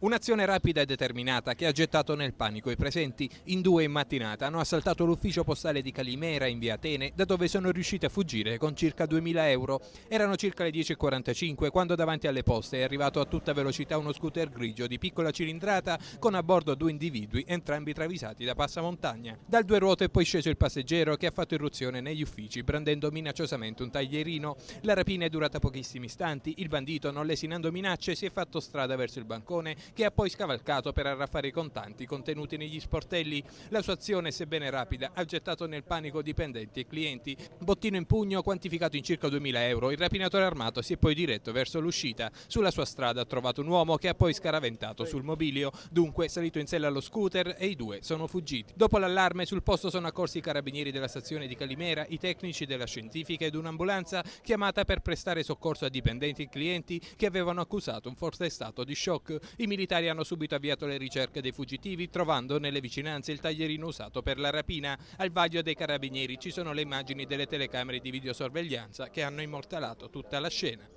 Un'azione rapida e determinata che ha gettato nel panico i presenti. In due in mattinata hanno assaltato l'ufficio postale di Calimera in via Atene, da dove sono riusciti a fuggire con circa 2000 euro. Erano circa le 10.45 quando davanti alle poste è arrivato a tutta velocità uno scooter grigio di piccola cilindrata con a bordo due individui, entrambi travisati da passamontagna. Dal due ruote è poi sceso il passeggero che ha fatto irruzione negli uffici brandendo minacciosamente un taglierino. La rapina è durata pochissimi istanti, il bandito non lesinando minacce si è fatto strada verso il bancone che ha poi scavalcato per arraffare i contanti contenuti negli sportelli. La sua azione, sebbene rapida, ha gettato nel panico dipendenti e clienti. Bottino in pugno quantificato in circa 2000 euro, il rapinatore armato si è poi diretto verso l'uscita. Sulla sua strada ha trovato un uomo che ha poi scaraventato sul mobilio, dunque salito in sella allo scooter e i due sono fuggiti. Dopo l'allarme sul posto sono accorsi i carabinieri della stazione di Calimera, i tecnici della scientifica ed un'ambulanza chiamata per prestare soccorso a dipendenti e clienti che avevano accusato un forte stato di shock. I militari hanno subito avviato le ricerche dei fuggitivi trovando nelle vicinanze il taglierino usato per la rapina. Al vaglio dei carabinieri ci sono le immagini delle telecamere di videosorveglianza che hanno immortalato tutta la scena.